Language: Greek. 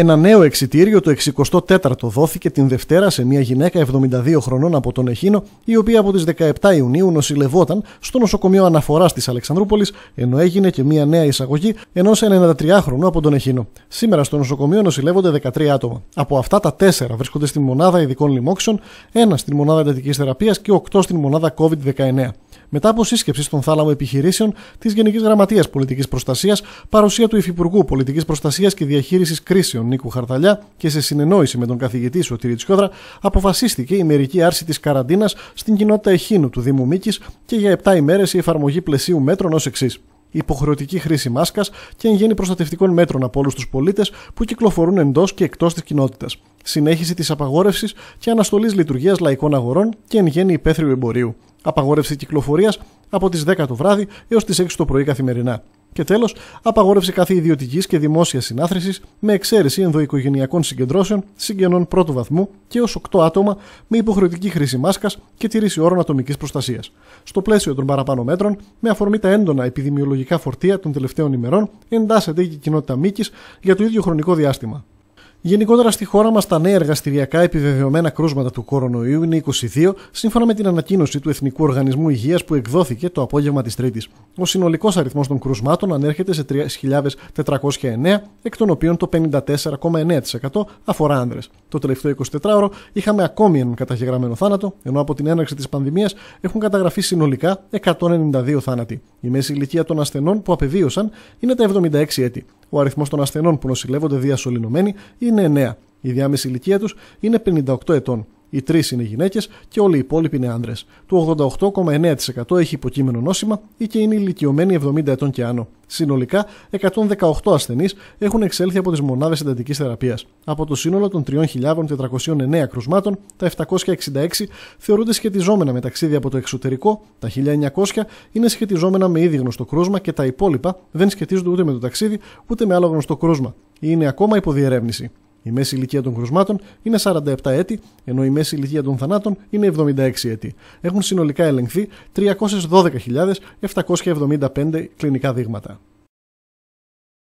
Ένα νέο εξιτήριο, το 64ο, δόθηκε την Δευτέρα σε μια γυναίκα 72 χρονών από τον Εχίνο, η οποία από τις 17 Ιουνίου νοσηλευόταν στο νοσοκομείο αναφοράς της Αλεξανδρούπολης, ενώ έγινε και μια νέα εισαγωγή ενός 93χρονου από τον Εχίνο. Σήμερα στο νοσοκομείο νοσηλεύονται 13 άτομα. Από αυτά τα 4 βρίσκονται στην μονάδα ειδικών λοιμόξεων, ένα στην μονάδα εντατικής θεραπείας και 8 στην μονάδα COVID-19 μετά από σύσκεψη στον θάλαμο επιχειρήσεων της Γενικής Γραμματείας Πολιτικής Προστασίας, παρουσία του Υφυπουργού Πολιτικής Προστασίας και Διαχείρισης Κρίσεων Νίκου Χαρταλιά και σε συνεννόηση με τον καθηγητή Σωτήρη Τσιόδρα, αποφασίστηκε η μερική άρση της καραντίνας στην κοινότητα Εχίνου του Δήμου Μήκης και για 7 ημέρες η εφαρμογή πλαισίου μέτρων ως εξής υποχρεωτική χρήση μάσκας και εν προστατευτικών μέτρων από όλους τους πολίτες που κυκλοφορούν εντός και εκτός της κοινότητας. Συνέχιση της απαγόρευσης και αναστολής λειτουργίας λαϊκών αγορών και εν γέννη υπαίθριου εμπορίου. Απαγόρευση κυκλοφορίας από τις 10 το βράδυ έως τις 6 το πρωί καθημερινά. Και τέλος, απαγόρευση κάθε ιδιωτικής και δημόσιας συνάθρησης με εξαίρεση ενδοοικογενειακών συγκεντρώσεων συγγενών πρώτου βαθμού και έω 8 άτομα με υποχρεωτική χρήση μάσκας και τήρηση όρων ατομικής προστασίας. Στο πλαίσιο των παραπάνω μέτρων, με αφορμή τα έντονα επιδημιολογικά φορτία των τελευταίων ημερών, εντάσσεται και η κοινότητα μήκης για το ίδιο χρονικό διάστημα. Γενικότερα στη χώρα μας, τα νέα εργαστηριακά επιβεβαιωμένα κρούσματα του κορονοϊού είναι 22, σύμφωνα με την ανακοίνωση του Εθνικού Οργανισμού Υγείας που εκδόθηκε το απόγευμα της Τρίτης. Ο συνολικός αριθμός των κρούσματων ανέρχεται σε 3.409, εκ των οποίων το 54,9% αφορά άνδρες. Το τελευταίο 24ωρο είχαμε ακόμη έναν καταγεγραμμένο θάνατο, ενώ από την έναρξη της πανδημίας έχουν καταγραφεί συνολικά 192 θάνατοι. Η μέση ηλικία των ασθενών που απεβίωσαν είναι τα 76 έτη. Ο αριθμός των ασθενών που νοσηλεύονται διασωληνωμένοι είναι 9. Η διάμεση ηλικία τους είναι 58 ετών. Οι τρεις είναι γυναίκες και όλοι οι υπόλοιποι είναι άντρε. Το 88,9% έχει υποκείμενο νόσημα ή και είναι ηλικιωμένοι 70 ετών και άνω. Συνολικά, 118 ασθενείς έχουν εξέλθει από τις μονάδες εντατικής θεραπείας. Από το σύνολο των 3.409 κρουσμάτων, τα 766 θεωρούνται σχετιζόμενα με ταξίδι από το εξωτερικό, τα 1.900 είναι σχετιζόμενα με ήδη γνωστό κρούσμα και τα υπόλοιπα δεν σχετίζονται ούτε με το ταξίδι ούτε με άλλο γνωστό κρούσμα. Είναι ακόμα υποδιερεύνηση. Η μέση ηλικία των κρουσμάτων είναι 47 έτη, ενώ η μέση ηλικία των θανάτων είναι 76 έτη. Έχουν συνολικά ελεγχθεί 312.775 κλινικά δείγματα.